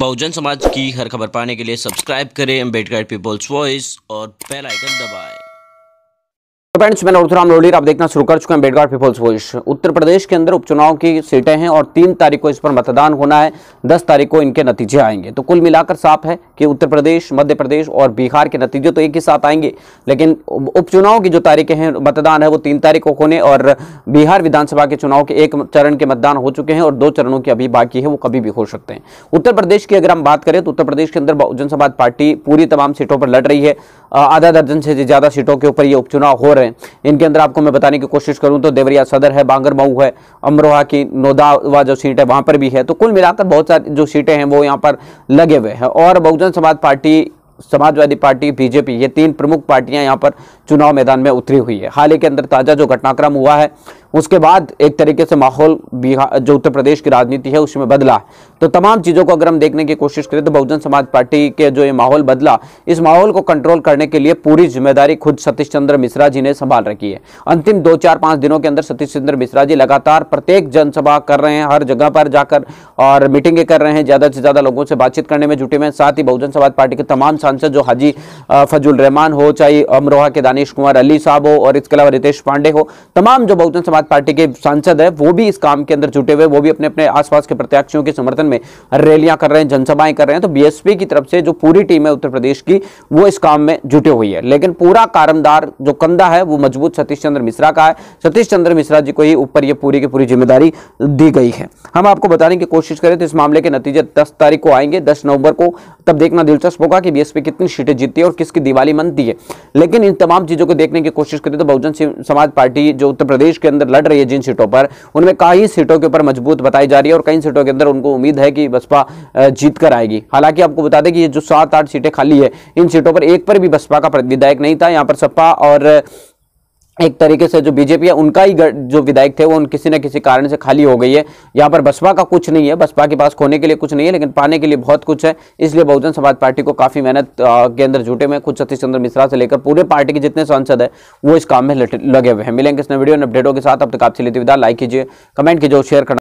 बहुजन समाज की हर खबर पाने के लिए सब्सक्राइब करें अम्बेडकर पीपल्स वॉइस और बेल आइकन दबाएं। तो फ्रेंड्स मैं नरथुराम लोडीर आप देखना शुरू कर चुके हैं अम्बेडकर पीपल्स वॉइस उत्तर प्रदेश के अंदर उपचुनाव की सीटें हैं और तीन तारीख को इस पर मतदान होना है दस तारीख को इनके नतीजे आएंगे तो कुल मिलाकर साफ है कि उत्तर प्रदेश मध्य प्रदेश और बिहार के नतीजे तो एक ही साथ आएंगे लेकिन उपचुनाव की जो तारीखें हैं मतदान है वो तीन तारीख को होने और बिहार विधानसभा के चुनाव के एक चरण के मतदान हो चुके हैं और दो चरणों की अभी बाकी है वो कभी भी हो सकते हैं उत्तर प्रदेश की अगर हम बात करें तो उत्तर प्रदेश के अंदर बहुजन समाज पार्टी पूरी तमाम सीटों पर लड़ रही है आधा दर्जन से ज़्यादा सीटों के ऊपर ये उपचुनाव हो रहे हैं इनके अंदर आपको मैं बताने की कोशिश करूं तो देवरिया सदर है बांगर मऊ है अमरोहा की नोदावा जो सीट है वहां पर भी है तो कुल मिलाकर बहुत सारी जो सीटें हैं वो यहाँ पर लगे हुए हैं और बहुजन बहुजन समाज पार्टी समाजवादी पार्टी बीजेपी ये तीन प्रमुख पार्टियां यहां पर चुनाव मैदान में उतरी हुई है हाल ही के अंदर ताज़ा जो घटनाक्रम हुआ है उसके बाद एक तरीके से माहौल बिहार जो उत्तर प्रदेश की राजनीति है उसमें बदला तो तमाम चीज़ों को अगर हम देखने की कोशिश करें तो बहुजन समाज पार्टी के जो ये माहौल बदला इस माहौल को कंट्रोल करने के लिए पूरी जिम्मेदारी खुद सतीश चंद्र मिश्रा जी ने संभाल रखी है अंतिम दो चार पाँच दिनों के अंदर सतीश चंद्र मिश्रा जी लगातार प्रत्येक जनसभा कर रहे हैं हर जगह पर जाकर और मीटिंगें कर रहे हैं ज़्यादा से ज़्यादा लोगों से बातचीत करने में जुटे हुए हैं साथ ही बहुजन समाज पार्टी के तमाम सांसद जो हाजी फजुल रहमान हो चाहे अमरोहा के दानिश कुमार अली साहब हो और इसके अलावा रितेश पांडे हो तमाम जो बहुजन समाज समाजवाद पार्टी के सांसद है वो भी इस काम के अंदर जुटे हुए वो भी अपने अपने आसपास के प्रत्याशियों के समर्थन में रैलियां कर रहे हैं जनसभाएं कर रहे हैं तो बीएसपी की तरफ से जो पूरी टीम है उत्तर प्रदेश की वो इस काम में जुटी हुई है लेकिन पूरा कारमदार जो कंधा है वो मजबूत सतीश चंद्र मिश्रा का है सतीश चंद्र मिश्रा जी को ही ऊपर ये पूरी की पूरी जिम्मेदारी दी गई है हम आपको बताने की कोशिश करें तो इस मामले के नतीजे दस तारीख को आएंगे दस नवंबर को तब देखना दिलचस्प होगा कि बीएसपी कितनी सीटें जीती है और किसकी दिवाली मनती है लेकिन इन तमाम चीजों को देखने की कोशिश करें तो बहुजन समाज पार्टी जो उत्तर प्रदेश के अंदर लड़ रही है जिन सीटों पर उनमें कई सीटों के ऊपर मजबूत बताई जा रही है और कई सीटों के अंदर उनको उम्मीद है कि बसपा जीत कर आएगी हालांकि आपको बता दें कि ये जो सात आठ सीटें खाली है इन सीटों पर एक पर भी बसपा का विधायक नहीं था यहाँ पर सपा और एक तरीके से जो बीजेपी है उनका ही जो विधायक थे वो उन किसी न किसी कारण से खाली हो गई है यहाँ पर बसपा का कुछ नहीं है बसपा के पास खोने के लिए कुछ नहीं है लेकिन पाने के लिए बहुत कुछ है इसलिए बहुजन समाज पार्टी को काफ़ी मेहनत के अंदर जुटे हुए खुद सतीश चंद्र मिश्रा से लेकर पूरे पार्टी के जितने सांसद है वो इस काम में लगे हुए हैं मिलेंगे इसमें वीडियो अपडेटों के साथ अब तक आपसे लेते विदा लाइक कीजिए कमेंट कीजिए शेयर करना